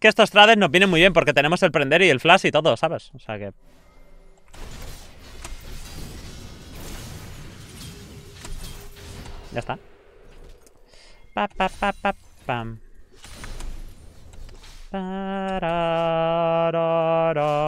que estos trades nos vienen muy bien porque tenemos el prender y el flash y todo, ¿sabes? O sea que... Ya está. Pa, pa, pa, pa, pam. Pa, ra,